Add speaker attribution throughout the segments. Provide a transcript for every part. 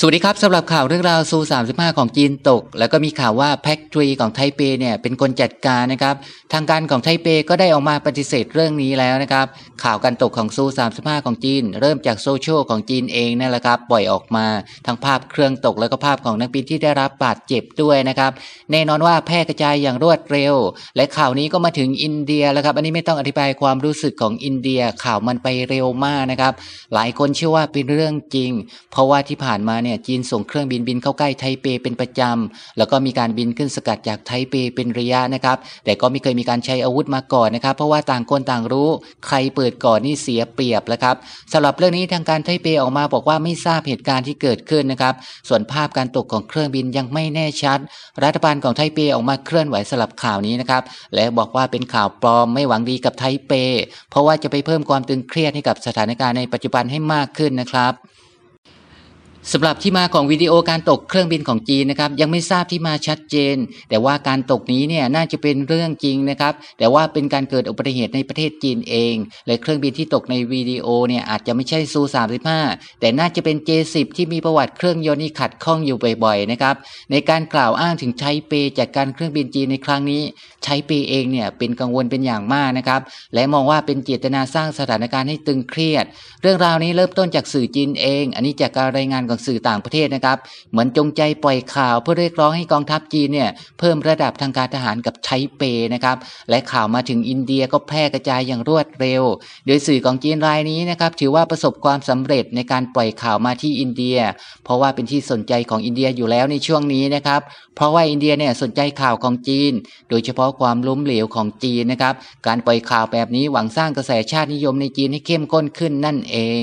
Speaker 1: สวัสดีครับสำหรับข่าวเรื่องราวซู35ของจีนตก แล้วก็มีข่าวว่าแพ็กทรีของไทเปเนี่ยเป็นคนจัดการนะครับทางการของไทเปก็ได้ออกมาปฏิเสธเรื่องนี้แล้วนะครับข่าวการตกของซู35ของจีน เริ่มจากโซเชียลของจีนเองนั่นแหละครับปล่อยออกมาทั้งภาพเครื่องตกแล้วก็ภาพของนักบินที่ได้รับบาดเจ็บด้วยนะครับแน่นอนว่าแพร่กระจายอย่างรวดเร็ว และข่าวนี้ก็มาถึงอินเดียแล้วครับอันนี้ไม่ต้องอธิบายความรู้สึกของอินเดียข่าวมันไปเร็วมากนะครับหลายคนเชื่อว่าเป็นเรื่องจริง เพราะว่าที่ผ่านมาเนี่ยจีนส่งเครื่องบินบินเข้าใกล้ไทเปเป็นประจำแล้วก็มีการบินขึ้นสกัดจากไทเปเป็นระยะนะครับแต่ก็ไม่เคยมีการใช้อาวุธมาก่อนนะครับ เพราะว่าต่างคนต่างรู้ใครเปิดก่อนนี่เสียเปรียบแล้วครับสำหรับเรื่องนี้ทางการไทเปออกมาบอกว่าไม่ทราบเหตุการณ์ที่เกิดขึ้นนะครับ ส่วนภาพการตกของเครื่องบินยังไม่แน่ชัด รัฐบาลของไทเปออกมาเคลื่อนไหวสลับข่าวนี้นะครับและบอกว่าเป็นข่าวปลอมไม่หวังดีกับไทเป เพราะว่าจะไปเพิ่มความตึงเครียดให้กับสถานการณ์ในปัจจุบันให้มากขึ้นนะครับสำหรับที่มาของวิดีโอการตกเครื่องบินของจีนนะครับยังไม่ทราบที่มาชัดเจน แต่ว่าการตกนี้เนี่ยน่าจะเป็นเรื่องจริงนะครับแต่ว่าเป็นการเกิดอุบัติเหตุในประเทศจีนเองเลยเครื่องบินที่ตกในวิดีโอเนี่ยอาจจะไม่ใช่ซู35แต่น่าจะเป็น J10 ที่มีประวัติเครื่องยนต์นี้ขัดข้องอยู่บ่อยๆนะครับในการกล่าวอ้างถึงใช้เปจากการเครื่องบินจีนในครั้งนี้ใช้เปเองเนี่ยเป็นกังวลเป็นอย่างมากนะครับและมองว่าเป็นเจตนาสร้างสถานการณ์ให้ตึงเครียด เรื่องราวนี้เริ่มต้นจากสื่อจีนเอง อันนี้จากการรายงานของับสื่อต่างประเทศนะครับเหมือนจงใจปล่อยข่าวเพื่อเรียกร้องให้กองทัพจีนเนี่ยเพิ่มระดับทางการทหารกับไชเปนะครับและข่าวมาถึงอินเดียก็แพร่กระจายอย่างรวดเร็ว โดยสื่อของจีนรายนี้นะครับถือว่าประสบความสำเร็จในการปล่อยข่าวมาที่อินเดีย เพราะว่าเป็นที่สนใจของอินเดียอยู่แล้วในช่วงนี้นะครับเพราะว่าอินเดียเนี่ยสนใจข่าวของจีน โดยเฉพาะความล้มเหลวของจีนนะครับการปล่อยข่าวแบบนี้หวังสร้างกระแสชาตินิยมในจีนให้เข้มข้นขึ้นนั่นเอง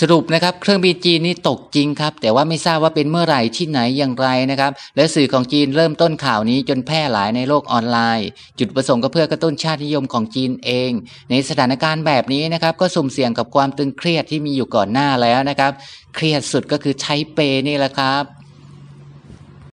Speaker 1: สรุปนะครับเครื่องบินจีนนี้ตกจริงครับแต่ว่าไม่ทราบว่าเป็นเมื่อไหร่ที่ไหนอย่างไรนะครับและสื่อของจีนเริ่มต้นข่าวนี้จนแพร่หลายในโลกออนไลน์ จุดประสงค์ก็เพื่อกระตุ้นชาตินิยมของจีนเอง ในสถานการณ์แบบนี้นะครับ ก็สุ่มเสี่ยงกับความตึงเครียดที่มีอยู่ก่อนหน้าแล้วนะครับ เครียดสุดก็คือใช้เปนี่แหละครับ